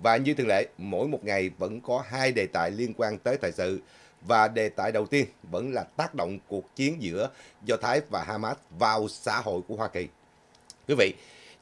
Và như thường lệ, mỗi một ngày vẫn có hai đề tài liên quan tới thời sự. Và đề tài đầu tiên vẫn là tác động cuộc chiến giữa Do Thái và Hamas vào xã hội của Hoa Kỳ. Quý vị,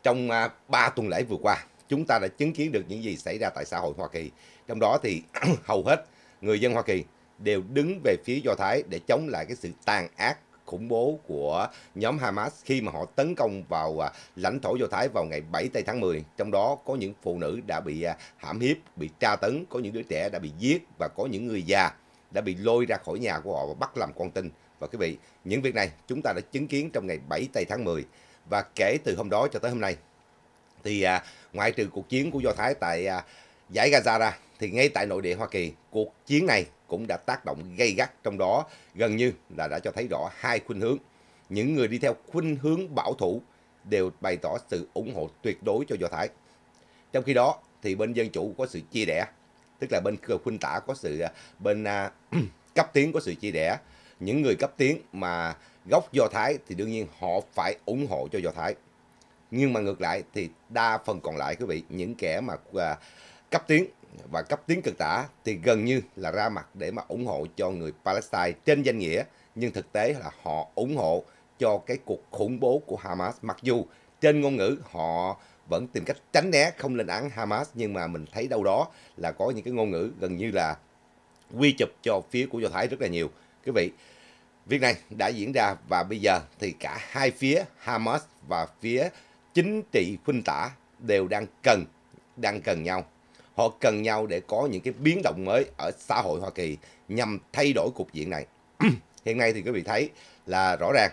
trong 3 à, tuần lễ vừa qua, chúng ta đã chứng kiến được những gì xảy ra tại xã hội Hoa Kỳ. Trong đó thì hầu hết người dân Hoa Kỳ đều đứng về phía Do Thái để chống lại cái sự tàn ác khủng bố của nhóm Hamas khi mà họ tấn công vào à, lãnh thổ Do Thái vào ngày 7 tây tháng 10. Trong đó có những phụ nữ đã bị à, hãm hiếp, bị tra tấn, có những đứa trẻ đã bị giết và có những người già đã bị lôi ra khỏi nhà của họ và bắt làm con tin. Và quý vị, những việc này chúng ta đã chứng kiến trong ngày 7 tây tháng 10. Và kể từ hôm đó cho tới hôm nay, thì à, ngoại trừ cuộc chiến của Do Thái tại à, giải Gaza ra, thì ngay tại nội địa Hoa Kỳ, cuộc chiến này cũng đã tác động gây gắt trong đó gần như là đã cho thấy rõ hai khuynh hướng. Những người đi theo khuynh hướng bảo thủ đều bày tỏ sự ủng hộ tuyệt đối cho Do Thái. Trong khi đó thì bên Dân Chủ có sự chia rẽ, tức là bên khuynh tả có sự, à, bên à, cấp tiến có sự chia rẽ. Những người cấp tiến mà gốc Do Thái thì đương nhiên họ phải ủng hộ cho Do Thái. Nhưng mà ngược lại thì đa phần còn lại quý vị, những kẻ mà à, cấp tiến và cấp tiến cực tả thì gần như là ra mặt để mà ủng hộ cho người Palestine trên danh nghĩa nhưng thực tế là họ ủng hộ cho cái cuộc khủng bố của Hamas mặc dù trên ngôn ngữ họ vẫn tìm cách tránh né không lên án Hamas nhưng mà mình thấy đâu đó là có những cái ngôn ngữ gần như là quy chụp cho phía của Do Thái rất là nhiều. Quý vị, việc này đã diễn ra và bây giờ thì cả hai phía Hamas và phía chính trị khuynh tả đều đang cần đang cần nhau họ cần nhau để có những cái biến động mới ở xã hội Hoa Kỳ nhằm thay đổi cục diện này. Hiện nay thì quý vị thấy là rõ ràng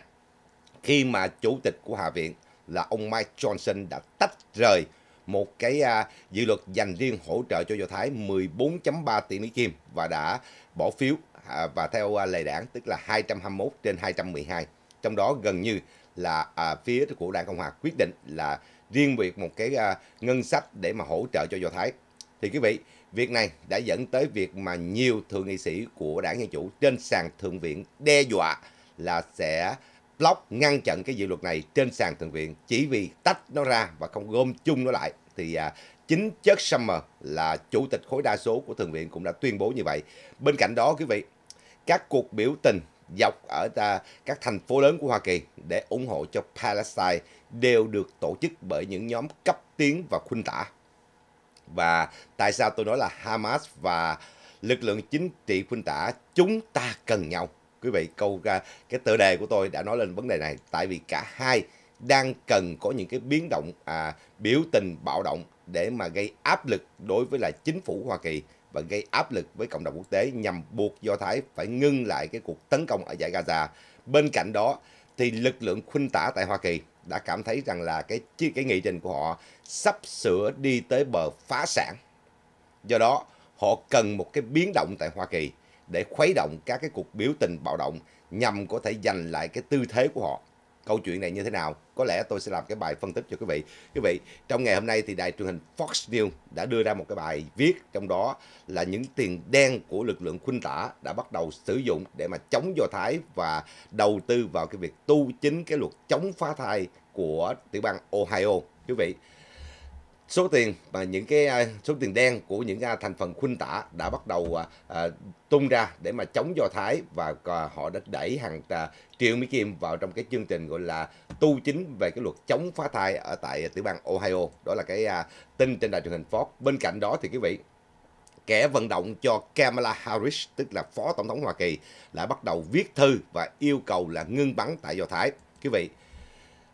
khi mà chủ tịch của Hạ viện là ông Mike Johnson đã tách rời một cái à, dự luật dành riêng hỗ trợ cho Do Thái 14.3 tỷ Mỹ Kim và đã bỏ phiếu à, và theo à, lề đảng tức là 221 trên 212. Trong đó gần như là à, phía của Đảng Cộng Hòa quyết định là riêng việc một cái à, ngân sách để mà hỗ trợ cho Do Thái thì quý vị, việc này đã dẫn tới việc mà nhiều thượng nghị sĩ của đảng Dân Chủ trên sàn Thượng viện đe dọa là sẽ block ngăn chặn cái dự luật này trên sàn Thượng viện chỉ vì tách nó ra và không gom chung nó lại. Thì à, chính Chuck summer là chủ tịch khối đa số của Thượng viện cũng đã tuyên bố như vậy. Bên cạnh đó quý vị, các cuộc biểu tình dọc ở ta, à, các thành phố lớn của Hoa Kỳ để ủng hộ cho Palestine đều được tổ chức bởi những nhóm cấp tiến và khuynh tả và tại sao tôi nói là Hamas và lực lượng chính trị khuynh tả chúng ta cần nhau. Quý vị, câu ra cái tựa đề của tôi đã nói lên vấn đề này tại vì cả hai đang cần có những cái biến động à, biểu tình bạo động để mà gây áp lực đối với là chính phủ Hoa Kỳ và gây áp lực với cộng đồng quốc tế nhằm buộc Do Thái phải ngưng lại cái cuộc tấn công ở giải Gaza. Bên cạnh đó thì lực lượng khuynh tả tại Hoa Kỳ đã cảm thấy rằng là cái cái nghị trình của họ sắp sửa đi tới bờ phá sản. Do đó, họ cần một cái biến động tại Hoa Kỳ để khuấy động các cái cuộc biểu tình bạo động nhằm có thể giành lại cái tư thế của họ câu chuyện này như thế nào có lẽ tôi sẽ làm cái bài phân tích cho quý vị quý vị trong ngày hôm nay thì đài truyền hình Fox News đã đưa ra một cái bài viết trong đó là những tiền đen của lực lượng khuynh tả đã bắt đầu sử dụng để mà chống do thái và đầu tư vào cái việc tu chính cái luật chống phá thai của tiểu bang Ohio quý vị số tiền và những cái à, số tiền đen của những à, thành phần khuynh tả đã bắt đầu à, tung ra để mà chống do thái và họ đã đẩy hàng triệu mỹ kim vào trong cái chương trình gọi là tu chính về cái luật chống phá thai ở tại tiểu bang ohio đó là cái tin trên đài truyền hình fox bên cạnh đó thì quý vị kẻ vận động cho Kamala Harris, tức là Phó Tổng thống Hoa Kỳ, đã bắt đầu viết thư và yêu cầu là ngưng bắn tại Do Thái. Quý vị,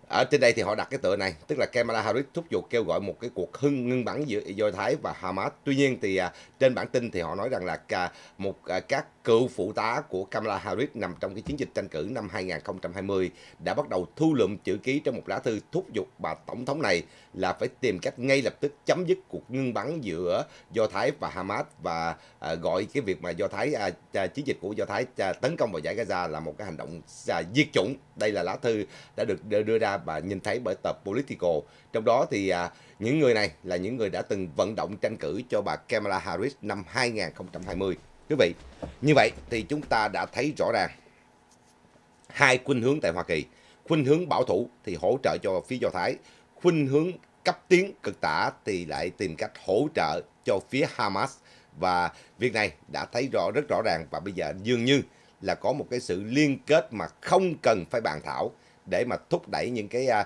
ở trên đây thì họ đặt cái tựa này tức là Kamala Harris thúc giục kêu gọi một cái cuộc hưng ngưng bắn giữa Do Thái và Hamas tuy nhiên thì à, trên bản tin thì họ nói rằng là cả à, một à, các cựu phụ tá của Kamala Harris nằm trong cái chiến dịch tranh cử năm 2020 đã bắt đầu thu lượm chữ ký trong một lá thư thúc giục bà tổng thống này là phải tìm cách ngay lập tức chấm dứt cuộc ngưng bắn giữa Do Thái và Hamas và à, gọi cái việc mà Do Thái à, à, chiến dịch của Do Thái à, tấn công vào giải Gaza là một cái hành động à, diệt chủng đây là lá thư đã được đưa ra và nhìn thấy bởi tập Political. Trong đó thì à, những người này là những người đã từng vận động tranh cử cho bà Kamala Harris năm 2020. Quý vị, như vậy thì chúng ta đã thấy rõ ràng hai khuynh hướng tại Hoa Kỳ. Khuynh hướng bảo thủ thì hỗ trợ cho phía Do Thái, khuynh hướng cấp tiến cực tả thì lại tìm cách hỗ trợ cho phía Hamas và việc này đã thấy rõ rất rõ ràng và bây giờ dường như là có một cái sự liên kết mà không cần phải bàn thảo để mà thúc đẩy những cái à,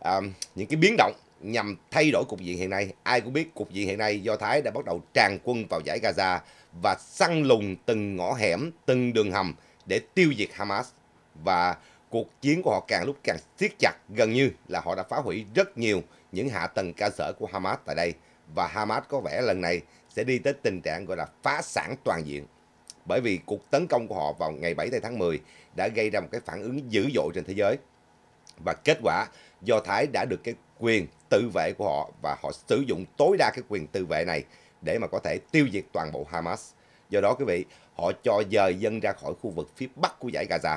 à, những cái biến động nhằm thay đổi cục diện hiện nay. Ai cũng biết cục diện hiện nay Do Thái đã bắt đầu tràn quân vào giải Gaza và săn lùng từng ngõ hẻm, từng đường hầm để tiêu diệt Hamas. Và cuộc chiến của họ càng lúc càng siết chặt, gần như là họ đã phá hủy rất nhiều những hạ tầng cơ sở của Hamas tại đây. Và Hamas có vẻ lần này sẽ đi tới tình trạng gọi là phá sản toàn diện bởi vì cuộc tấn công của họ vào ngày 7 tháng 10 đã gây ra một cái phản ứng dữ dội trên thế giới. Và kết quả, Do Thái đã được cái quyền tự vệ của họ và họ sử dụng tối đa cái quyền tự vệ này để mà có thể tiêu diệt toàn bộ Hamas. Do đó quý vị, họ cho dời dân ra khỏi khu vực phía bắc của dãy Gaza,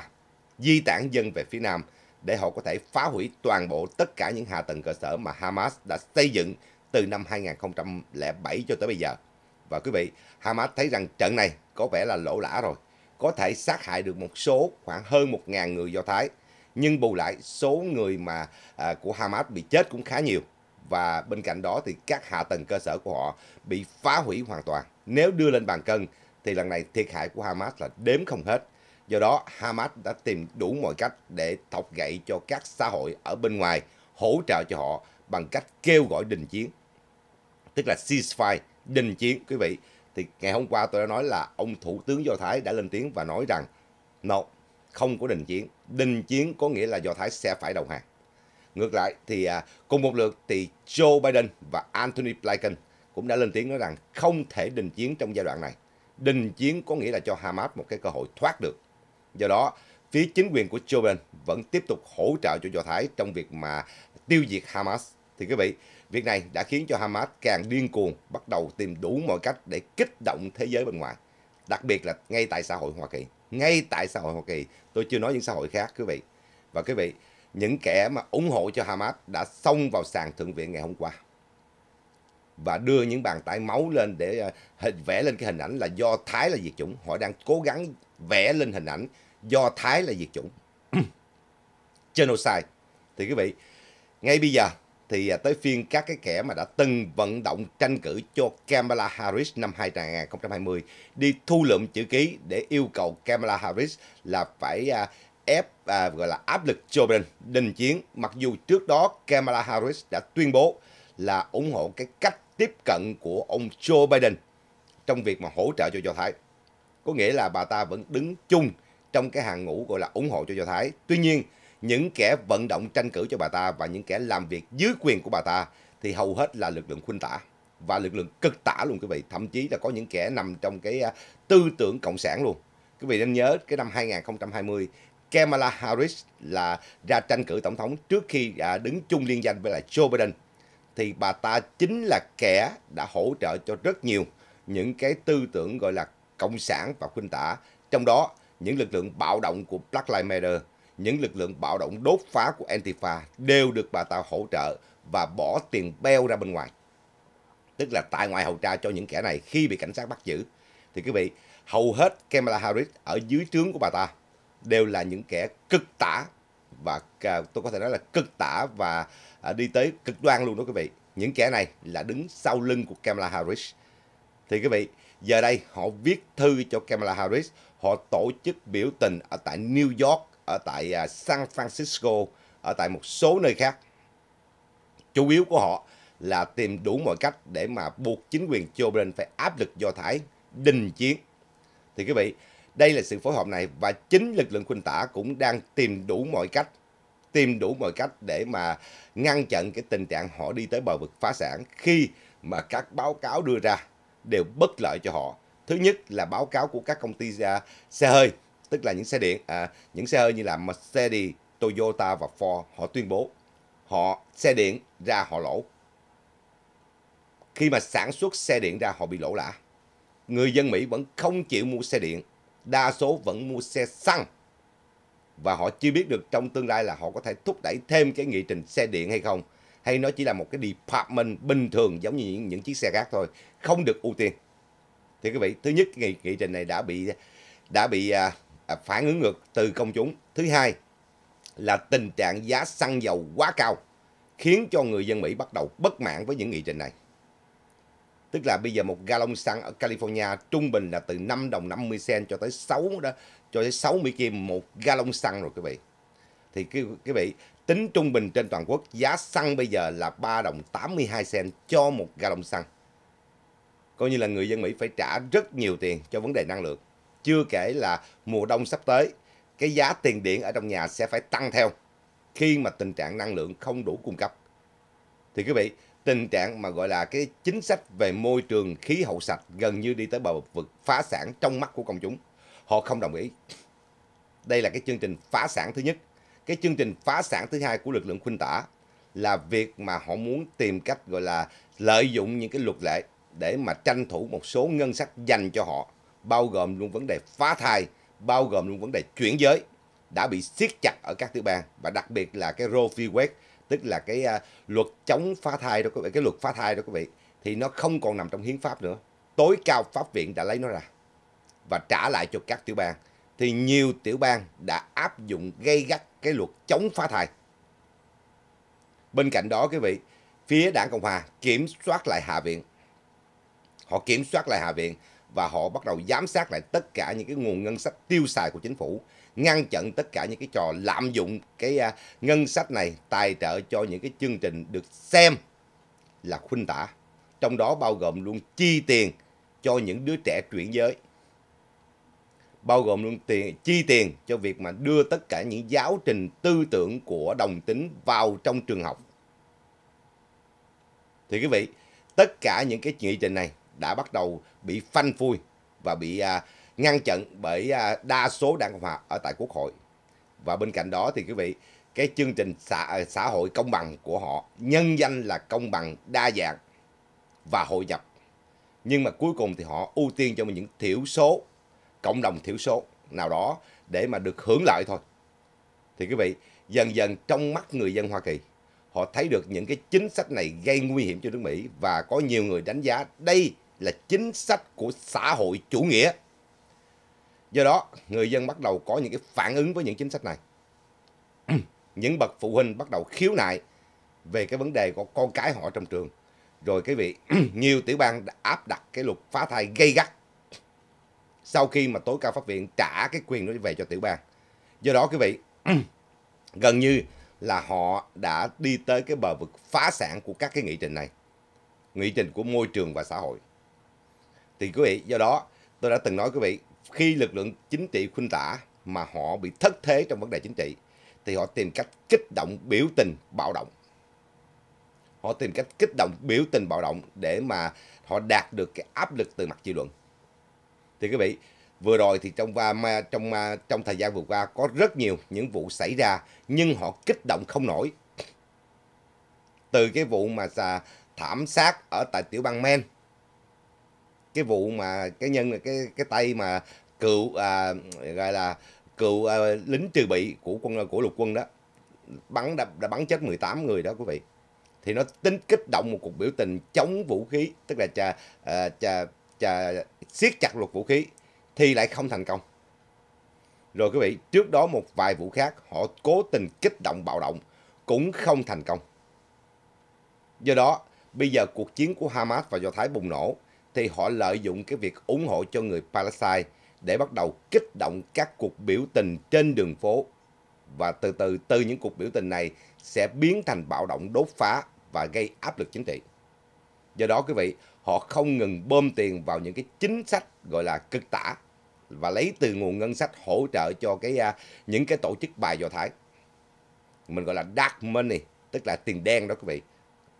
di tản dân về phía nam để họ có thể phá hủy toàn bộ tất cả những hạ tầng cơ sở mà Hamas đã xây dựng từ năm 2007 cho tới bây giờ. Và quý vị, Hamas thấy rằng trận này có vẻ là lỗ lã rồi, có thể sát hại được một số khoảng hơn 1.000 người Do Thái. Nhưng bù lại số người mà à, của Hamas bị chết cũng khá nhiều. Và bên cạnh đó thì các hạ tầng cơ sở của họ bị phá hủy hoàn toàn. Nếu đưa lên bàn cân thì lần này thiệt hại của Hamas là đếm không hết. Do đó, Hamas đã tìm đủ mọi cách để thọc gậy cho các xã hội ở bên ngoài hỗ trợ cho họ bằng cách kêu gọi đình chiến, tức là ceasefire đình chiến quý vị thì ngày hôm qua tôi đã nói là ông thủ tướng do thái đã lên tiếng và nói rằng no không có đình chiến đình chiến có nghĩa là do thái sẽ phải đầu hàng ngược lại thì à, cùng một lượt thì joe biden và anthony blinken cũng đã lên tiếng nói rằng không thể đình chiến trong giai đoạn này đình chiến có nghĩa là cho hamas một cái cơ hội thoát được do đó phía chính quyền của joe biden vẫn tiếp tục hỗ trợ cho do thái trong việc mà tiêu diệt hamas thì quý vị Việc này đã khiến cho Hamas càng điên cuồng bắt đầu tìm đủ mọi cách để kích động thế giới bên ngoài. Đặc biệt là ngay tại xã hội Hoa Kỳ. Ngay tại xã hội Hoa Kỳ. Tôi chưa nói những xã hội khác quý vị. Và quý vị, những kẻ mà ủng hộ cho Hamas đã xông vào sàn thượng viện ngày hôm qua. Và đưa những bàn tay máu lên để ờ, hình, vẽ lên cái hình ảnh là do Thái là diệt chủng. Họ đang cố gắng vẽ lên hình ảnh do Thái là diệt chủng. Genocide. Thì quý vị, ngay bây giờ thì à, tới phiên các cái kẻ mà đã từng vận động tranh cử cho Kamala Harris năm 2020 đi thu lượm chữ ký để yêu cầu Kamala Harris là phải à, ép à, gọi là áp lực Joe Biden đình chiến mặc dù trước đó Kamala Harris đã tuyên bố là ủng hộ cái cách tiếp cận của ông Joe Biden trong việc mà hỗ trợ cho Do Thái. Có nghĩa là bà ta vẫn đứng chung trong cái hàng ngũ gọi là ủng hộ cho Do Thái. Tuy nhiên, những kẻ vận động tranh cử cho bà ta và những kẻ làm việc dưới quyền của bà ta thì hầu hết là lực lượng khuynh tả và lực lượng cực tả luôn quý vị thậm chí là có những kẻ nằm trong cái à, tư tưởng cộng sản luôn quý vị nên nhớ cái năm 2020 Kamala Harris là ra tranh cử tổng thống trước khi đã à, đứng chung liên danh với lại Joe Biden thì bà ta chính là kẻ đã hỗ trợ cho rất nhiều những cái tư tưởng gọi là cộng sản và khuynh tả trong đó những lực lượng bạo động của Black Lives Matter những lực lượng bạo động đốt phá của Antifa đều được bà ta hỗ trợ và bỏ tiền beo ra bên ngoài. Tức là tại ngoại hậu tra cho những kẻ này khi bị cảnh sát bắt giữ. Thì quý vị, hầu hết Kamala Harris ở dưới trướng của bà ta đều là những kẻ cực tả và à, tôi có thể nói là cực tả và à, đi tới cực đoan luôn đó quý vị. Những kẻ này là đứng sau lưng của Kamala Harris. Thì quý vị, giờ đây họ viết thư cho Kamala Harris, họ tổ chức biểu tình ở tại New York ở tại à, San Francisco, ở tại một số nơi khác. Chủ yếu của họ là tìm đủ mọi cách để mà buộc chính quyền Joe Biden phải áp lực Do Thái đình chiến. Thì quý vị, đây là sự phối hợp này và chính lực lượng quân tả cũng đang tìm đủ mọi cách tìm đủ mọi cách để mà ngăn chặn cái tình trạng họ đi tới bờ vực phá sản khi mà các báo cáo đưa ra đều bất lợi cho họ. Thứ nhất là báo cáo của các công ty à, xe hơi tức là những xe điện à, những xe hơi như là Mercedes, Toyota và Ford họ tuyên bố họ xe điện ra họ lỗ. Khi mà sản xuất xe điện ra họ bị lỗ lã. Người dân Mỹ vẫn không chịu mua xe điện, đa số vẫn mua xe xăng. Và họ chưa biết được trong tương lai là họ có thể thúc đẩy thêm cái nghị trình xe điện hay không. Hay nó chỉ là một cái department bình thường giống như những, những chiếc xe khác thôi. Không được ưu tiên. Thì quý vị, thứ nhất nghị, nghị trình này đã bị đã bị à, À, phản ứng ngược từ công chúng. Thứ hai là tình trạng giá xăng dầu quá cao khiến cho người dân Mỹ bắt đầu bất mãn với những nghị trình này. Tức là bây giờ một gallon xăng ở California trung bình là từ 5 đồng 50 cent cho tới 6 đó, cho tới 60 kim một gallon xăng rồi quý vị. Thì quý, quý vị tính trung bình trên toàn quốc giá xăng bây giờ là 3 đồng 82 cent cho một gallon xăng. Coi như là người dân Mỹ phải trả rất nhiều tiền cho vấn đề năng lượng. Chưa kể là mùa đông sắp tới, cái giá tiền điện ở trong nhà sẽ phải tăng theo khi mà tình trạng năng lượng không đủ cung cấp. Thì quý vị, tình trạng mà gọi là cái chính sách về môi trường khí hậu sạch gần như đi tới bờ vực phá sản trong mắt của công chúng. Họ không đồng ý. Đây là cái chương trình phá sản thứ nhất. Cái chương trình phá sản thứ hai của lực lượng khuynh tả là việc mà họ muốn tìm cách gọi là lợi dụng những cái luật lệ để mà tranh thủ một số ngân sách dành cho họ bao gồm luôn vấn đề phá thai, bao gồm luôn vấn đề chuyển giới đã bị siết chặt ở các tiểu bang và đặc biệt là cái Roe v. Wade tức là cái uh, luật chống phá thai đó các vị, cái luật phá thai đó các vị thì nó không còn nằm trong hiến pháp nữa. Tối cao pháp viện đã lấy nó ra và trả lại cho các tiểu bang thì nhiều tiểu bang đã áp dụng gây gắt cái luật chống phá thai. Bên cạnh đó quý vị, phía đảng Cộng Hòa kiểm soát lại Hạ viện. Họ kiểm soát lại Hạ viện và họ bắt đầu giám sát lại tất cả những cái nguồn ngân sách tiêu xài của chính phủ ngăn chặn tất cả những cái trò lạm dụng cái à, ngân sách này tài trợ cho những cái chương trình được xem là khuynh tả trong đó bao gồm luôn chi tiền cho những đứa trẻ chuyển giới bao gồm luôn tiền chi tiền cho việc mà đưa tất cả những giáo trình tư tưởng của đồng tính vào trong trường học thì quý vị tất cả những cái nghị trình này đã bắt đầu bị phanh phui và bị à, ngăn chặn bởi à, đa số đảng Cộng hòa ở tại Quốc hội. Và bên cạnh đó thì quý vị, cái chương trình xã, à, xã hội công bằng của họ nhân danh là công bằng đa dạng và hội nhập. Nhưng mà cuối cùng thì họ ưu tiên cho những thiểu số, cộng đồng thiểu số nào đó để mà được hưởng lợi thôi. Thì quý vị, dần dần trong mắt người dân Hoa Kỳ, họ thấy được những cái chính sách này gây nguy hiểm cho nước Mỹ và có nhiều người đánh giá đây là chính sách của xã hội chủ nghĩa. Do đó, người dân bắt đầu có những cái phản ứng với những chính sách này. những bậc phụ huynh bắt đầu khiếu nại về cái vấn đề của con cái họ trong trường. Rồi cái vị nhiều tiểu bang đã áp đặt cái luật phá thai gây gắt sau khi mà tối cao pháp viện trả cái quyền đó về cho tiểu bang. Do đó quý vị, gần như là họ đã đi tới cái bờ vực phá sản của các cái nghị trình này. Nghị trình của môi trường và xã hội. Thì quý vị, do đó tôi đã từng nói quý vị, khi lực lượng chính trị khuynh tả mà họ bị thất thế trong vấn đề chính trị, thì họ tìm cách kích động biểu tình bạo động. Họ tìm cách kích động biểu tình bạo động để mà họ đạt được cái áp lực từ mặt dư luận. Thì quý vị, vừa rồi thì trong trong trong thời gian vừa qua có rất nhiều những vụ xảy ra nhưng họ kích động không nổi. Từ cái vụ mà thảm sát ở tại tiểu bang Maine cái vụ mà cái nhân là cái cái tay mà cựu à, gọi là cựu à, lính trừ bị của quân của lục quân đó bắn đã, đã bắn chết 18 người đó quý vị thì nó tính kích động một cuộc biểu tình chống vũ khí tức là trà, à, trà, trà, siết chặt luật vũ khí thì lại không thành công rồi quý vị trước đó một vài vụ khác họ cố tình kích động bạo động cũng không thành công do đó bây giờ cuộc chiến của Hamas và Do Thái bùng nổ thì họ lợi dụng cái việc ủng hộ cho người Palestine để bắt đầu kích động các cuộc biểu tình trên đường phố. Và từ từ từ những cuộc biểu tình này sẽ biến thành bạo động đốt phá và gây áp lực chính trị. Do đó quý vị, họ không ngừng bơm tiền vào những cái chính sách gọi là cực tả và lấy từ nguồn ngân sách hỗ trợ cho cái à, những cái tổ chức bài do thái mình gọi là dark money tức là tiền đen đó quý vị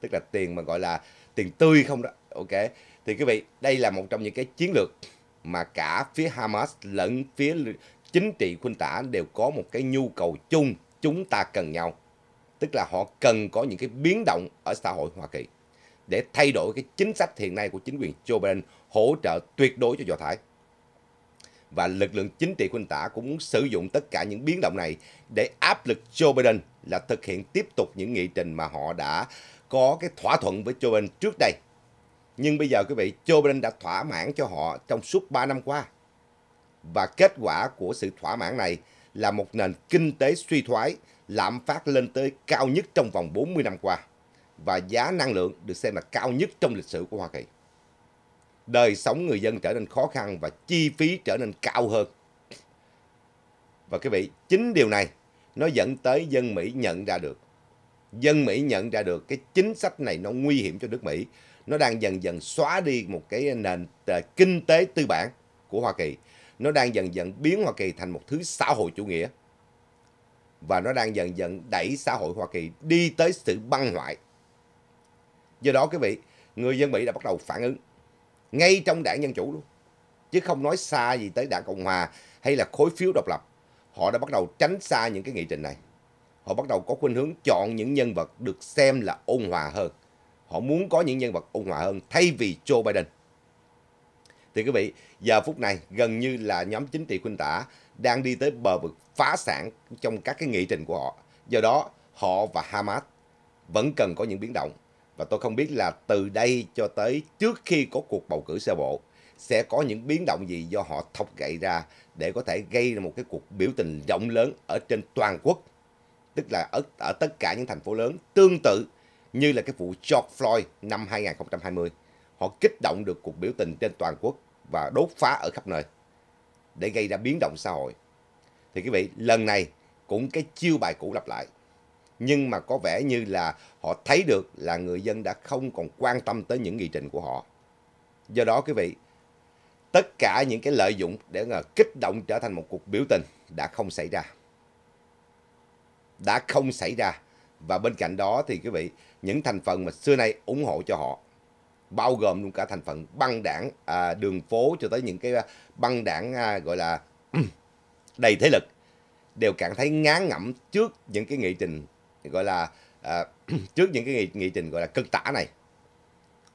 tức là tiền mà gọi là tiền tươi không đó ok thì quý vị, đây là một trong những cái chiến lược mà cả phía Hamas lẫn phía chính trị khuynh tả đều có một cái nhu cầu chung chúng ta cần nhau. Tức là họ cần có những cái biến động ở xã hội Hoa Kỳ để thay đổi cái chính sách hiện nay của chính quyền Joe Biden hỗ trợ tuyệt đối cho Do Thái. Và lực lượng chính trị khuynh tả cũng muốn sử dụng tất cả những biến động này để áp lực Joe Biden là thực hiện tiếp tục những nghị trình mà họ đã có cái thỏa thuận với Joe Biden trước đây nhưng bây giờ quý vị, Joe Biden đã thỏa mãn cho họ trong suốt 3 năm qua. Và kết quả của sự thỏa mãn này là một nền kinh tế suy thoái, lạm phát lên tới cao nhất trong vòng 40 năm qua và giá năng lượng được xem là cao nhất trong lịch sử của Hoa Kỳ. Đời sống người dân trở nên khó khăn và chi phí trở nên cao hơn. Và quý vị, chính điều này nó dẫn tới dân Mỹ nhận ra được. Dân Mỹ nhận ra được cái chính sách này nó nguy hiểm cho nước Mỹ nó đang dần dần xóa đi một cái nền à, kinh tế tư bản của Hoa Kỳ. Nó đang dần dần biến Hoa Kỳ thành một thứ xã hội chủ nghĩa. Và nó đang dần dần đẩy xã hội Hoa Kỳ đi tới sự băng hoại. Do đó quý vị, người dân Mỹ đã bắt đầu phản ứng. Ngay trong đảng Dân Chủ luôn. Chứ không nói xa gì tới đảng Cộng Hòa hay là khối phiếu độc lập. Họ đã bắt đầu tránh xa những cái nghị trình này. Họ bắt đầu có khuynh hướng chọn những nhân vật được xem là ôn hòa hơn Họ muốn có những nhân vật ôn hòa hơn thay vì Joe Biden. Thì quý vị, giờ phút này gần như là nhóm chính trị khuynh tả đang đi tới bờ vực phá sản trong các cái nghị trình của họ. Do đó, họ và Hamas vẫn cần có những biến động. Và tôi không biết là từ đây cho tới trước khi có cuộc bầu cử sơ bộ sẽ có những biến động gì do họ thọc gậy ra để có thể gây ra một cái cuộc biểu tình rộng lớn ở trên toàn quốc. Tức là ở, ở tất cả những thành phố lớn tương tự như là cái vụ George Floyd năm 2020. Họ kích động được cuộc biểu tình trên toàn quốc và đốt phá ở khắp nơi để gây ra biến động xã hội. Thì quý vị, lần này cũng cái chiêu bài cũ lặp lại. Nhưng mà có vẻ như là họ thấy được là người dân đã không còn quan tâm tới những nghị trình của họ. Do đó quý vị, tất cả những cái lợi dụng để ngờ kích động trở thành một cuộc biểu tình đã không xảy ra. Đã không xảy ra và bên cạnh đó thì quý vị những thành phần mà xưa nay ủng hộ cho họ bao gồm luôn cả thành phần băng đảng à, đường phố cho tới những cái à, băng đảng à, gọi là đầy thế lực đều cảm thấy ngán ngẩm trước những cái nghị trình gọi là à, trước những cái nghị, nghị trình gọi là cực tả này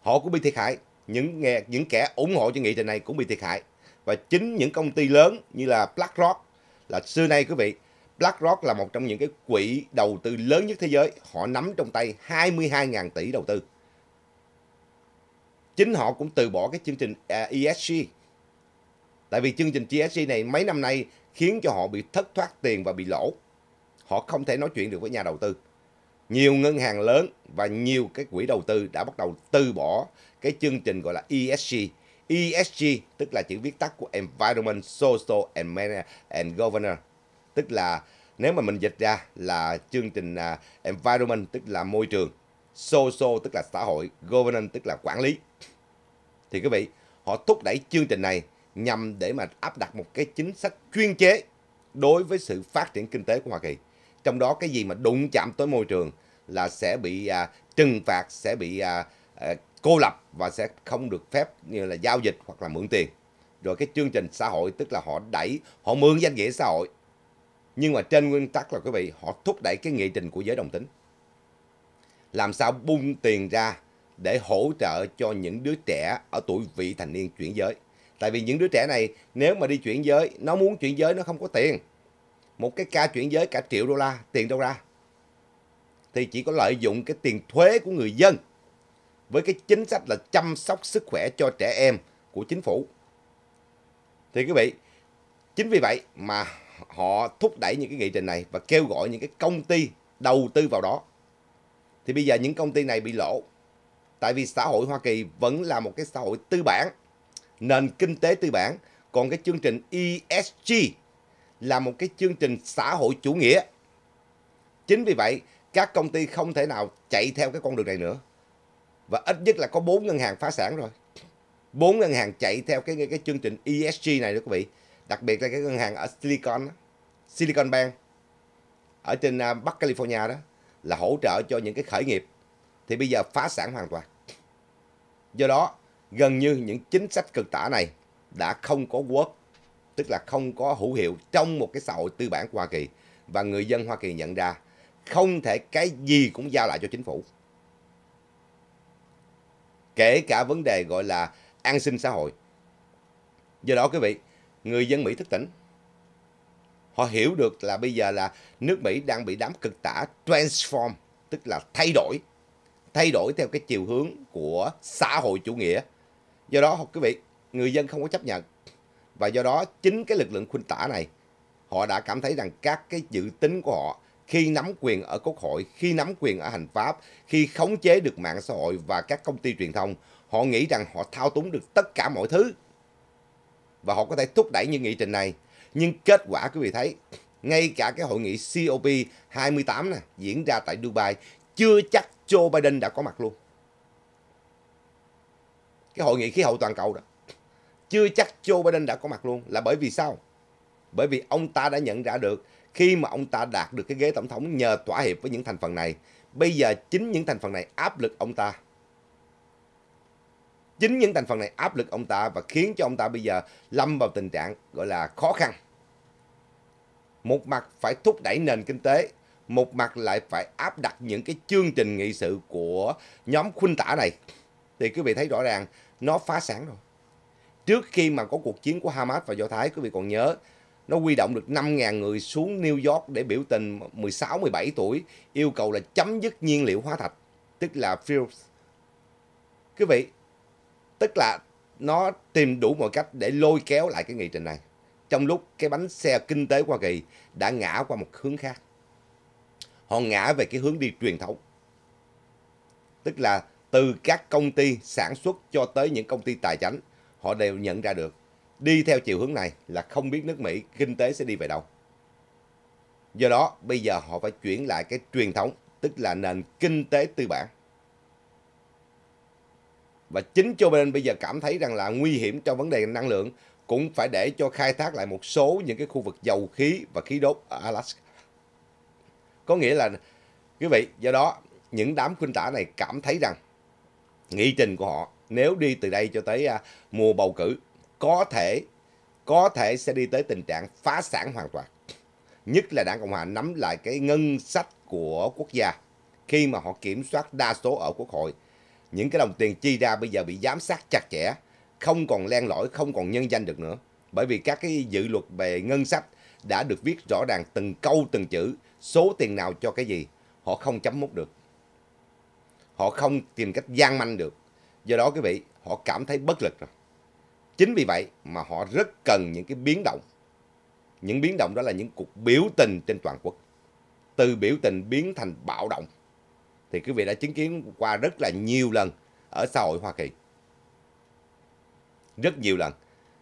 họ cũng bị thiệt hại những nghe những kẻ ủng hộ cho nghị trình này cũng bị thiệt hại và chính những công ty lớn như là BlackRock là xưa nay quý vị BlackRock là một trong những cái quỹ đầu tư lớn nhất thế giới. Họ nắm trong tay 22.000 tỷ đầu tư. Chính họ cũng từ bỏ cái chương trình à, ESG. Tại vì chương trình ESG này mấy năm nay khiến cho họ bị thất thoát tiền và bị lỗ. Họ không thể nói chuyện được với nhà đầu tư. Nhiều ngân hàng lớn và nhiều cái quỹ đầu tư đã bắt đầu từ bỏ cái chương trình gọi là ESG. ESG tức là chữ viết tắt của Environment, Social and, and Governance tức là nếu mà mình dịch ra là chương trình à, environment tức là môi trường, social tức là xã hội, governance tức là quản lý. Thì quý vị, họ thúc đẩy chương trình này nhằm để mà áp đặt một cái chính sách chuyên chế đối với sự phát triển kinh tế của Hoa Kỳ. Trong đó cái gì mà đụng chạm tới môi trường là sẽ bị à, trừng phạt, sẽ bị à, à, cô lập và sẽ không được phép như là giao dịch hoặc là mượn tiền. Rồi cái chương trình xã hội tức là họ đẩy, họ mượn danh nghĩa xã hội nhưng mà trên nguyên tắc là quý vị, họ thúc đẩy cái nghị trình của giới đồng tính. Làm sao bung tiền ra để hỗ trợ cho những đứa trẻ ở tuổi vị thành niên chuyển giới. Tại vì những đứa trẻ này nếu mà đi chuyển giới, nó muốn chuyển giới nó không có tiền. Một cái ca chuyển giới cả triệu đô la, tiền đâu ra? Thì chỉ có lợi dụng cái tiền thuế của người dân với cái chính sách là chăm sóc sức khỏe cho trẻ em của chính phủ. Thì quý vị, chính vì vậy mà họ thúc đẩy những cái nghị trình này và kêu gọi những cái công ty đầu tư vào đó thì bây giờ những công ty này bị lỗ tại vì xã hội Hoa Kỳ vẫn là một cái xã hội tư bản nền kinh tế tư bản còn cái chương trình ESG là một cái chương trình xã hội chủ nghĩa chính vì vậy các công ty không thể nào chạy theo cái con đường này nữa và ít nhất là có bốn ngân hàng phá sản rồi bốn ngân hàng chạy theo cái cái chương trình ESG này đó quý vị đặc biệt là cái ngân hàng ở Silicon Silicon Bank ở trên à, Bắc California đó là hỗ trợ cho những cái khởi nghiệp thì bây giờ phá sản hoàn toàn do đó gần như những chính sách cực tả này đã không có work tức là không có hữu hiệu trong một cái xã hội tư bản của Hoa Kỳ và người dân Hoa Kỳ nhận ra không thể cái gì cũng giao lại cho chính phủ kể cả vấn đề gọi là an sinh xã hội do đó quý vị người dân Mỹ thức tỉnh. Họ hiểu được là bây giờ là nước Mỹ đang bị đám cực tả transform, tức là thay đổi. Thay đổi theo cái chiều hướng của xã hội chủ nghĩa. Do đó, quý vị, người dân không có chấp nhận. Và do đó, chính cái lực lượng khuynh tả này, họ đã cảm thấy rằng các cái dự tính của họ khi nắm quyền ở quốc hội, khi nắm quyền ở hành pháp, khi khống chế được mạng xã hội và các công ty truyền thông, họ nghĩ rằng họ thao túng được tất cả mọi thứ và họ có thể thúc đẩy những nghị trình này. Nhưng kết quả quý vị thấy, ngay cả cái hội nghị COP28 này diễn ra tại Dubai, chưa chắc Joe Biden đã có mặt luôn. Cái hội nghị khí hậu toàn cầu đó, chưa chắc Joe Biden đã có mặt luôn. Là bởi vì sao? Bởi vì ông ta đã nhận ra được khi mà ông ta đạt được cái ghế tổng thống nhờ thỏa hiệp với những thành phần này. Bây giờ chính những thành phần này áp lực ông ta Chính những thành phần này áp lực ông ta và khiến cho ông ta bây giờ lâm vào tình trạng gọi là khó khăn. Một mặt phải thúc đẩy nền kinh tế, một mặt lại phải áp đặt những cái chương trình nghị sự của nhóm khuynh tả này. Thì quý vị thấy rõ ràng nó phá sản rồi. Trước khi mà có cuộc chiến của Hamas và Do Thái, quý vị còn nhớ, nó huy động được 5.000 người xuống New York để biểu tình 16-17 tuổi, yêu cầu là chấm dứt nhiên liệu hóa thạch, tức là fuels. Quý vị, tức là nó tìm đủ mọi cách để lôi kéo lại cái nghị trình này trong lúc cái bánh xe kinh tế Hoa Kỳ đã ngã qua một hướng khác. Họ ngã về cái hướng đi truyền thống. Tức là từ các công ty sản xuất cho tới những công ty tài chánh họ đều nhận ra được đi theo chiều hướng này là không biết nước Mỹ kinh tế sẽ đi về đâu. Do đó, bây giờ họ phải chuyển lại cái truyền thống, tức là nền kinh tế tư bản. Và chính Joe Biden bây giờ cảm thấy rằng là nguy hiểm trong vấn đề năng lượng cũng phải để cho khai thác lại một số những cái khu vực dầu khí và khí đốt ở Alaska. Có nghĩa là quý vị, do đó những đám khuynh tả này cảm thấy rằng nghị trình của họ nếu đi từ đây cho tới à, mùa bầu cử có thể có thể sẽ đi tới tình trạng phá sản hoàn toàn. Nhất là đảng Cộng hòa nắm lại cái ngân sách của quốc gia khi mà họ kiểm soát đa số ở quốc hội những cái đồng tiền chi ra bây giờ bị giám sát chặt chẽ, không còn len lỏi, không còn nhân danh được nữa. Bởi vì các cái dự luật về ngân sách đã được viết rõ ràng từng câu từng chữ, số tiền nào cho cái gì, họ không chấm mút được. Họ không tìm cách gian manh được. Do đó quý vị, họ cảm thấy bất lực rồi. Chính vì vậy mà họ rất cần những cái biến động. Những biến động đó là những cuộc biểu tình trên toàn quốc. Từ biểu tình biến thành bạo động thì quý vị đã chứng kiến qua rất là nhiều lần ở xã hội Hoa Kỳ. Rất nhiều lần.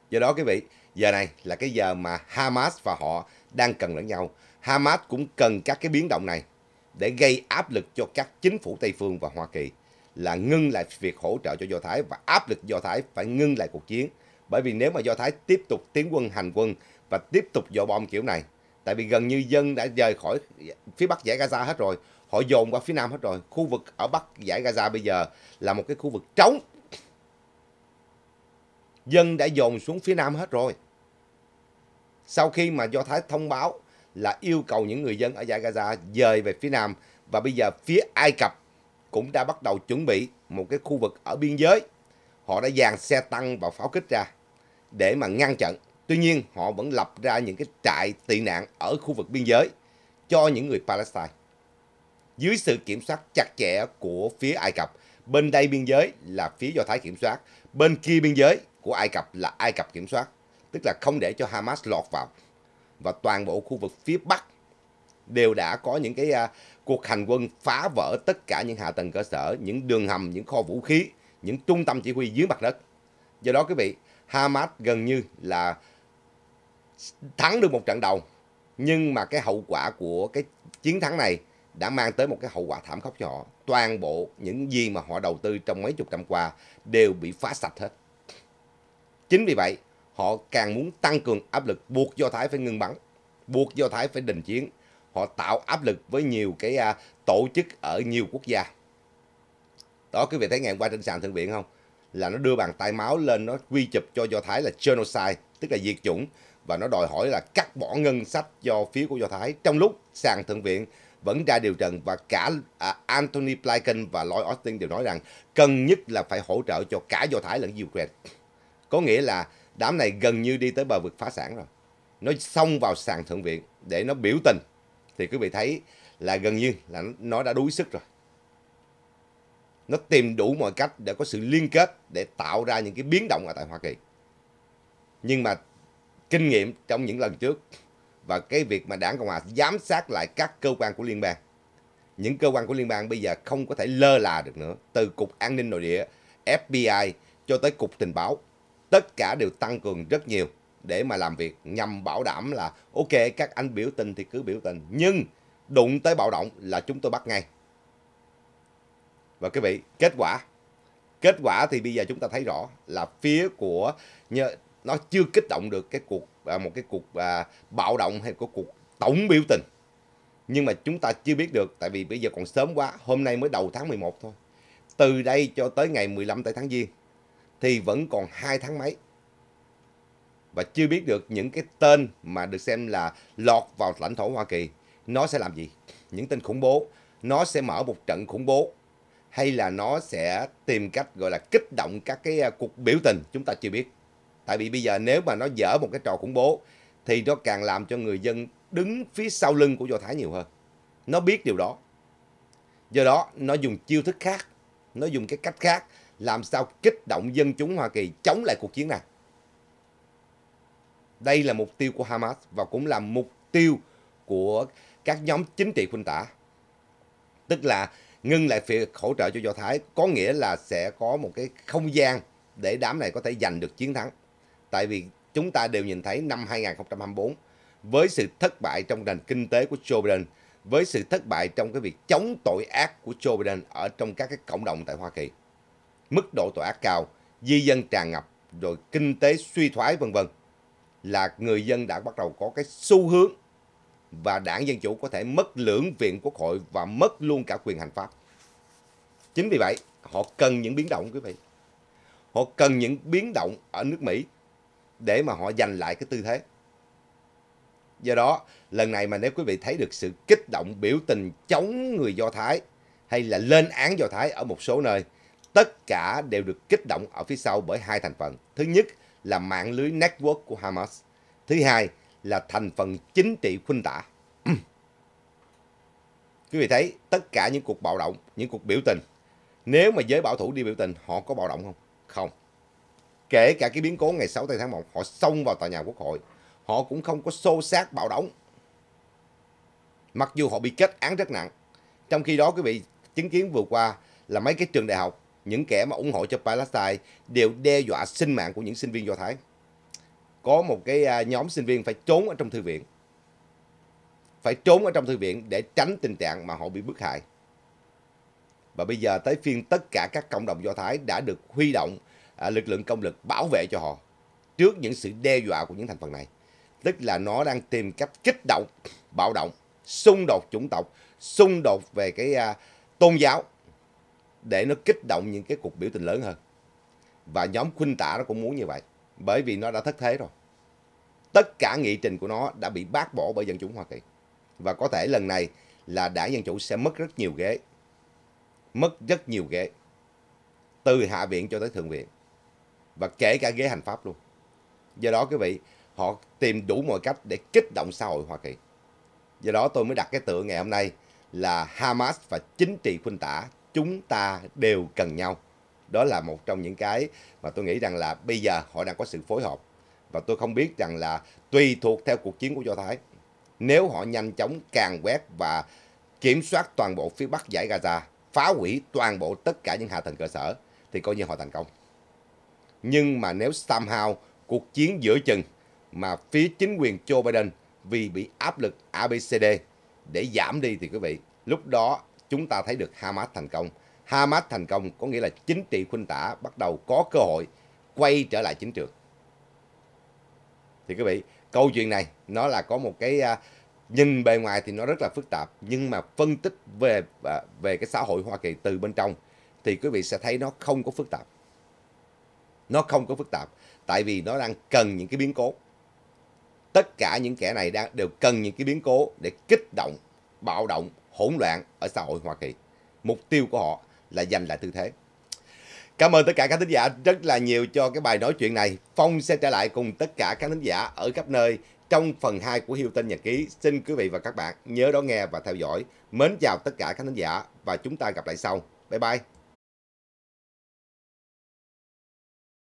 Do đó quý vị, giờ này là cái giờ mà Hamas và họ đang cần lẫn nhau. Hamas cũng cần các cái biến động này để gây áp lực cho các chính phủ Tây phương và Hoa Kỳ là ngưng lại việc hỗ trợ cho Do Thái và áp lực Do Thái phải ngưng lại cuộc chiến. Bởi vì nếu mà Do Thái tiếp tục tiến quân hành quân và tiếp tục dò bom kiểu này, tại vì gần như dân đã rời khỏi phía bắc giải Gaza hết rồi, họ dồn qua phía nam hết rồi khu vực ở bắc giải gaza bây giờ là một cái khu vực trống dân đã dồn xuống phía nam hết rồi sau khi mà do thái thông báo là yêu cầu những người dân ở giải gaza dời về phía nam và bây giờ phía ai cập cũng đã bắt đầu chuẩn bị một cái khu vực ở biên giới họ đã dàn xe tăng và pháo kích ra để mà ngăn chặn tuy nhiên họ vẫn lập ra những cái trại tị nạn ở khu vực biên giới cho những người palestine dưới sự kiểm soát chặt chẽ của phía Ai Cập. Bên đây biên giới là phía Do Thái kiểm soát, bên kia biên giới của Ai Cập là Ai Cập kiểm soát, tức là không để cho Hamas lọt vào. Và toàn bộ khu vực phía Bắc đều đã có những cái uh, cuộc hành quân phá vỡ tất cả những hạ tầng cơ sở, những đường hầm, những kho vũ khí, những trung tâm chỉ huy dưới mặt đất. Do đó quý vị, Hamas gần như là thắng được một trận đầu nhưng mà cái hậu quả của cái chiến thắng này đã mang tới một cái hậu quả thảm khốc cho họ. Toàn bộ những gì mà họ đầu tư trong mấy chục năm qua đều bị phá sạch hết. Chính vì vậy, họ càng muốn tăng cường áp lực buộc Do Thái phải ngừng bắn, buộc Do Thái phải đình chiến. Họ tạo áp lực với nhiều cái à, tổ chức ở nhiều quốc gia. Đó quý vị thấy ngày hôm qua trên sàn thượng viện không? Là nó đưa bàn tay máu lên, nó quy chụp cho Do Thái là genocide, tức là diệt chủng. Và nó đòi hỏi là cắt bỏ ngân sách cho phía của Do Thái. Trong lúc sàn thượng viện vẫn ra điều trần và cả à, Anthony Blinken và Lloyd Austin đều nói rằng cần nhất là phải hỗ trợ cho cả Do Thái lẫn Ukraine. Có nghĩa là đám này gần như đi tới bờ vực phá sản rồi. Nó xông vào sàn thượng viện để nó biểu tình. Thì quý vị thấy là gần như là nó đã đuối sức rồi. Nó tìm đủ mọi cách để có sự liên kết để tạo ra những cái biến động ở tại Hoa Kỳ. Nhưng mà kinh nghiệm trong những lần trước và cái việc mà đảng Cộng hòa giám sát lại các cơ quan của liên bang. Những cơ quan của liên bang bây giờ không có thể lơ là được nữa. Từ Cục An ninh Nội địa, FBI cho tới Cục Tình báo, tất cả đều tăng cường rất nhiều để mà làm việc nhằm bảo đảm là ok các anh biểu tình thì cứ biểu tình nhưng đụng tới bạo động là chúng tôi bắt ngay. Và quý vị, kết quả Kết quả thì bây giờ chúng ta thấy rõ là phía của nó chưa kích động được cái cuộc à, một cái cuộc à, bạo động hay có cuộc tổng biểu tình nhưng mà chúng ta chưa biết được tại vì bây giờ còn sớm quá hôm nay mới đầu tháng 11 thôi từ đây cho tới ngày 15 tây tháng giêng thì vẫn còn hai tháng mấy và chưa biết được những cái tên mà được xem là lọt vào lãnh thổ Hoa Kỳ nó sẽ làm gì những tên khủng bố nó sẽ mở một trận khủng bố hay là nó sẽ tìm cách gọi là kích động các cái à, cuộc biểu tình chúng ta chưa biết tại vì bây giờ nếu mà nó dở một cái trò khủng bố thì nó càng làm cho người dân đứng phía sau lưng của do thái nhiều hơn nó biết điều đó do đó nó dùng chiêu thức khác nó dùng cái cách khác làm sao kích động dân chúng hoa kỳ chống lại cuộc chiến này đây là mục tiêu của hamas và cũng là mục tiêu của các nhóm chính trị khuynh tả tức là ngưng lại việc hỗ trợ cho do thái có nghĩa là sẽ có một cái không gian để đám này có thể giành được chiến thắng tại vì chúng ta đều nhìn thấy năm 2024 với sự thất bại trong nền kinh tế của Joe Biden, với sự thất bại trong cái việc chống tội ác của Joe Biden ở trong các cái cộng đồng tại Hoa Kỳ. Mức độ tội ác cao, di dân tràn ngập, rồi kinh tế suy thoái vân vân là người dân đã bắt đầu có cái xu hướng và đảng Dân Chủ có thể mất lưỡng viện quốc hội và mất luôn cả quyền hành pháp. Chính vì vậy, họ cần những biến động quý vị. Họ cần những biến động ở nước Mỹ để mà họ giành lại cái tư thế. Do đó, lần này mà nếu quý vị thấy được sự kích động biểu tình chống người Do Thái hay là lên án Do Thái ở một số nơi, tất cả đều được kích động ở phía sau bởi hai thành phần. Thứ nhất là mạng lưới network của Hamas. Thứ hai là thành phần chính trị khuynh tả. quý vị thấy tất cả những cuộc bạo động, những cuộc biểu tình, nếu mà giới bảo thủ đi biểu tình họ có bạo động không? Không. Kể cả cái biến cố ngày 6 tháng 1, họ xông vào tòa nhà quốc hội. Họ cũng không có xô xát bạo động. Mặc dù họ bị kết án rất nặng. Trong khi đó quý vị chứng kiến vừa qua là mấy cái trường đại học, những kẻ mà ủng hộ cho Palestine đều đe dọa sinh mạng của những sinh viên Do Thái. Có một cái à, nhóm sinh viên phải trốn ở trong thư viện. Phải trốn ở trong thư viện để tránh tình trạng mà họ bị bức hại. Và bây giờ tới phiên tất cả các cộng đồng Do Thái đã được huy động À, lực lượng công lực bảo vệ cho họ trước những sự đe dọa của những thành phần này. Tức là nó đang tìm cách kích động, bạo động, xung đột chủng tộc, xung đột về cái à, tôn giáo để nó kích động những cái cuộc biểu tình lớn hơn. Và nhóm khuynh tả nó cũng muốn như vậy bởi vì nó đã thất thế rồi. Tất cả nghị trình của nó đã bị bác bỏ bởi dân chúng Hoa Kỳ. Và có thể lần này là đảng Dân Chủ sẽ mất rất nhiều ghế. Mất rất nhiều ghế. Từ Hạ viện cho tới Thượng viện và kể cả ghế hành pháp luôn do đó quý vị họ tìm đủ mọi cách để kích động xã hội hoa kỳ do đó tôi mới đặt cái tựa ngày hôm nay là hamas và chính trị khuynh tả chúng ta đều cần nhau đó là một trong những cái mà tôi nghĩ rằng là bây giờ họ đang có sự phối hợp và tôi không biết rằng là tùy thuộc theo cuộc chiến của do thái nếu họ nhanh chóng càng quét và kiểm soát toàn bộ phía bắc giải gaza phá hủy toàn bộ tất cả những hạ tầng cơ sở thì coi như họ thành công nhưng mà nếu somehow cuộc chiến giữa chừng mà phía chính quyền Joe Biden vì bị áp lực ABCD để giảm đi thì quý vị, lúc đó chúng ta thấy được Hamas thành công. Hamas thành công có nghĩa là chính trị khuynh tả bắt đầu có cơ hội quay trở lại chính trường. Thì quý vị, câu chuyện này nó là có một cái à, nhìn bề ngoài thì nó rất là phức tạp nhưng mà phân tích về à, về cái xã hội Hoa Kỳ từ bên trong thì quý vị sẽ thấy nó không có phức tạp nó không có phức tạp tại vì nó đang cần những cái biến cố tất cả những kẻ này đang đều cần những cái biến cố để kích động bạo động hỗn loạn ở xã hội hoa kỳ mục tiêu của họ là giành lại tư thế Cảm ơn tất cả các thính giả rất là nhiều cho cái bài nói chuyện này. Phong sẽ trở lại cùng tất cả các thính giả ở khắp nơi trong phần 2 của Hilton Nhật Ký. Xin quý vị và các bạn nhớ đón nghe và theo dõi. Mến chào tất cả các thính giả và chúng ta gặp lại sau. Bye bye.